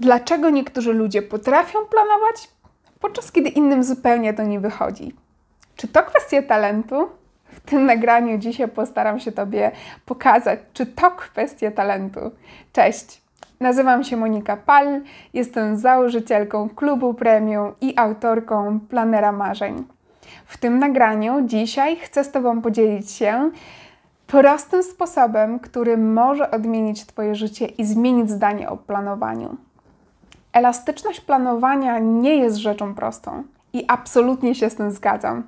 dlaczego niektórzy ludzie potrafią planować, podczas kiedy innym zupełnie to nie wychodzi. Czy to kwestia talentu? W tym nagraniu dzisiaj postaram się Tobie pokazać, czy to kwestia talentu. Cześć! Nazywam się Monika Pal, jestem założycielką klubu premium i autorką planera marzeń. W tym nagraniu dzisiaj chcę z Tobą podzielić się prostym sposobem, który może odmienić Twoje życie i zmienić zdanie o planowaniu. Elastyczność planowania nie jest rzeczą prostą i absolutnie się z tym zgadzam.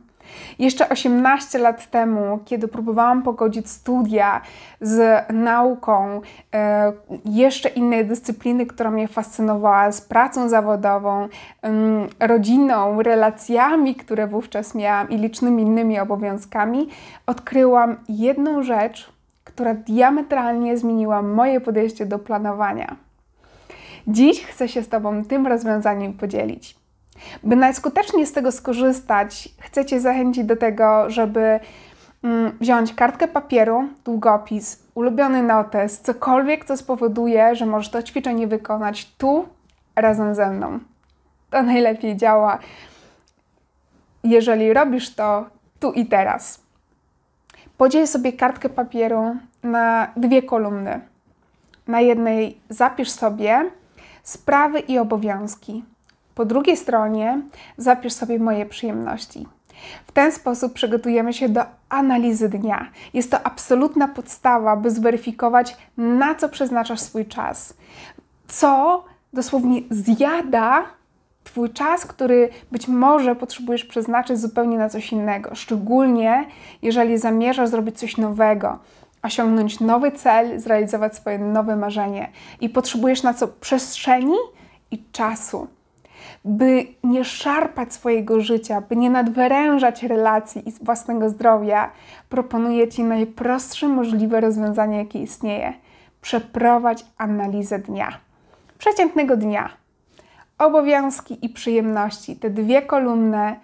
Jeszcze 18 lat temu, kiedy próbowałam pogodzić studia z nauką, e, jeszcze innej dyscypliny, która mnie fascynowała, z pracą zawodową, rodziną, relacjami, które wówczas miałam i licznymi innymi obowiązkami, odkryłam jedną rzecz, która diametralnie zmieniła moje podejście do planowania. Dziś chcę się z Tobą tym rozwiązaniem podzielić. By najskuteczniej z tego skorzystać, chcę Cię zachęcić do tego, żeby mm, wziąć kartkę papieru, długopis, ulubiony notes, cokolwiek, co spowoduje, że możesz to ćwiczenie wykonać tu razem ze mną. To najlepiej działa, jeżeli robisz to tu i teraz. Podziel sobie kartkę papieru na dwie kolumny. Na jednej zapisz sobie sprawy i obowiązki. Po drugiej stronie zapisz sobie moje przyjemności. W ten sposób przygotujemy się do analizy dnia. Jest to absolutna podstawa, by zweryfikować, na co przeznaczasz swój czas. Co dosłownie zjada Twój czas, który być może potrzebujesz przeznaczyć zupełnie na coś innego, szczególnie jeżeli zamierzasz zrobić coś nowego, osiągnąć nowy cel, zrealizować swoje nowe marzenie i potrzebujesz na co przestrzeni i czasu. By nie szarpać swojego życia, by nie nadwyrężać relacji i własnego zdrowia, proponuję Ci najprostsze możliwe rozwiązanie, jakie istnieje. Przeprowadź analizę dnia. Przeciętnego dnia. Obowiązki i przyjemności, te dwie kolumny,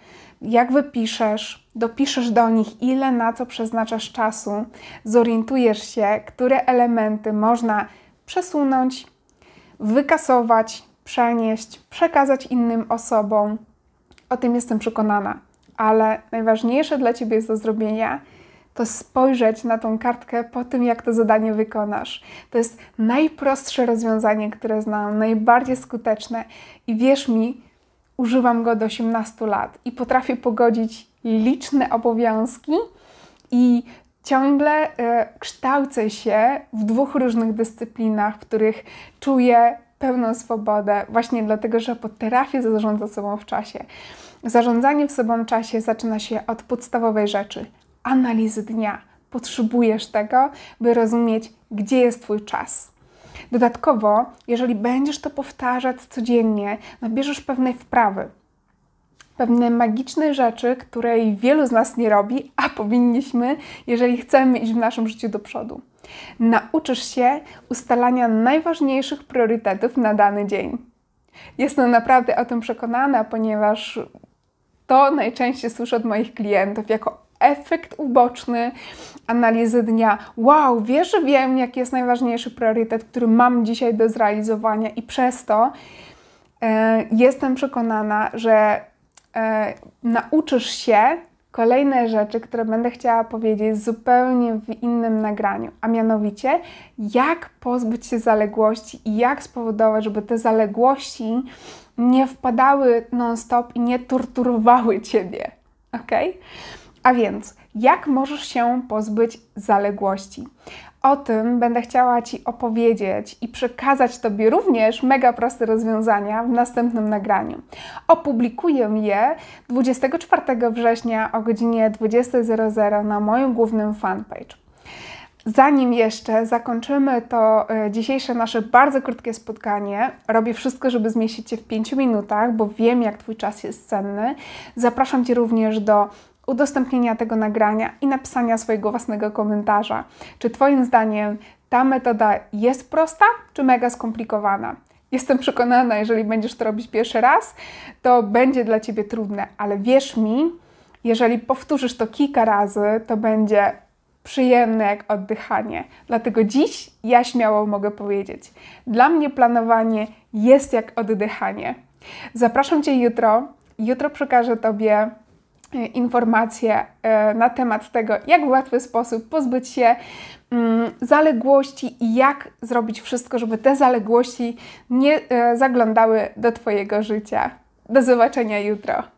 jak wypiszesz, dopiszesz do nich, ile na co przeznaczasz czasu, zorientujesz się, które elementy można przesunąć, wykasować, przenieść, przekazać innym osobom. O tym jestem przekonana, ale najważniejsze dla Ciebie jest do zrobienia to spojrzeć na tą kartkę po tym, jak to zadanie wykonasz. To jest najprostsze rozwiązanie, które znam, najbardziej skuteczne i wierz mi, używam go do 18 lat i potrafię pogodzić liczne obowiązki i ciągle e, kształcę się w dwóch różnych dyscyplinach, w których czuję pełną swobodę, właśnie dlatego, że potrafię zarządzać sobą w czasie. Zarządzanie w sobą czasie zaczyna się od podstawowej rzeczy analizy dnia. Potrzebujesz tego, by rozumieć, gdzie jest Twój czas Dodatkowo, jeżeli będziesz to powtarzać codziennie, nabierzesz no pewnej wprawy, pewne magiczne rzeczy, której wielu z nas nie robi, a powinniśmy, jeżeli chcemy iść w naszym życiu do przodu. Nauczysz się ustalania najważniejszych priorytetów na dany dzień. Jestem naprawdę o tym przekonana, ponieważ to najczęściej słyszę od moich klientów jako efekt uboczny analizy dnia. Wow, wiesz, wiem, jaki jest najważniejszy priorytet, który mam dzisiaj do zrealizowania, i przez to e, jestem przekonana, że e, nauczysz się kolejne rzeczy, które będę chciała powiedzieć zupełnie w innym nagraniu, a mianowicie jak pozbyć się zaległości i jak spowodować, żeby te zaległości nie wpadały non-stop i nie torturowały ciebie. ok? A więc, jak możesz się pozbyć zaległości? O tym będę chciała Ci opowiedzieć i przekazać Tobie również mega proste rozwiązania w następnym nagraniu. Opublikuję je 24 września o godzinie 20.00 na moim głównym fanpage. Zanim jeszcze zakończymy to e, dzisiejsze nasze bardzo krótkie spotkanie, robię wszystko, żeby zmieścić się w 5 minutach, bo wiem, jak Twój czas jest cenny. Zapraszam Cię również do udostępnienia tego nagrania i napisania swojego własnego komentarza. Czy Twoim zdaniem ta metoda jest prosta, czy mega skomplikowana? Jestem przekonana, jeżeli będziesz to robić pierwszy raz, to będzie dla Ciebie trudne, ale wierz mi, jeżeli powtórzysz to kilka razy, to będzie przyjemne jak oddychanie. Dlatego dziś ja śmiało mogę powiedzieć: dla mnie planowanie jest jak oddychanie. Zapraszam Cię jutro. Jutro przekażę Tobie Y, informacje y, na temat tego, jak w łatwy sposób pozbyć się mm, zaległości i jak zrobić wszystko, żeby te zaległości nie y, zaglądały do Twojego życia. Do zobaczenia jutro.